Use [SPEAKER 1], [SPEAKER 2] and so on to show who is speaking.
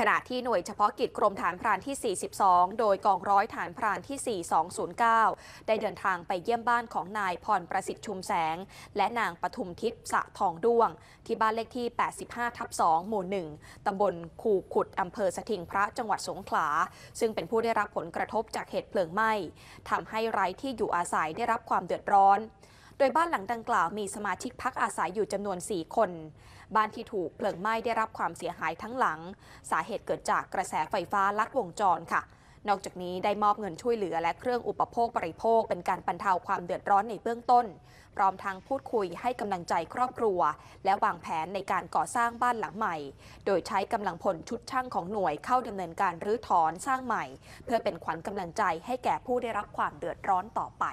[SPEAKER 1] ขณะที่หน่วยเฉพาะกิจกรมฐานพรานที่ 42 โดยกองร้อยฐานพรานที่ 4209 ได้เดินทางไปเยี่ยมบ้านของนายพรประสิทธิ์ชุมแสง และนางปทุมทิพย์สะทองด้วง ที่บ้านเลขที่ 85 ทับ2หมู่ 1ตำบลคูขุดอำเภอสถิงพระจังหวัดสงขลา ซึ่งเป็นผู้ได้รับผลกระทบจากเหตุเพลิงไหม้ทำให้ไร้ที่อยู่อาศัยได้รับความเดือดร้อนโดยบ้านหลังดังกล่าวมีสมาชิกพักอาศัยอยู่จำนวน 4 คน บ้านที่ถูกเพลิงไหม้ได้รับความเสียหายทั้งหลัง สาเหตุเกิดจากกระแสไฟฟ้าลัดวงจรค่ะ นอกจากนี้ได้มอบเงินช่วยเหลือและเครื่องอุปโภคบริโภคเป็นการบรรเทาความเดือดร้อนในเบื้องต้น พร้อมทางพูดคุยให้กำลังใจครอบครัว และวางแผนในการก่อสร้างบ้านหลังใหม่ โดยใช้กำลังพลชุดช่างของหน่วยเข้าดำเนินการรื้อถอนสร้างใหม่ เพื่อเป็นขวัญกำลังใจให้แก่ผู้ได้รับความเดือดร้อนต่อไป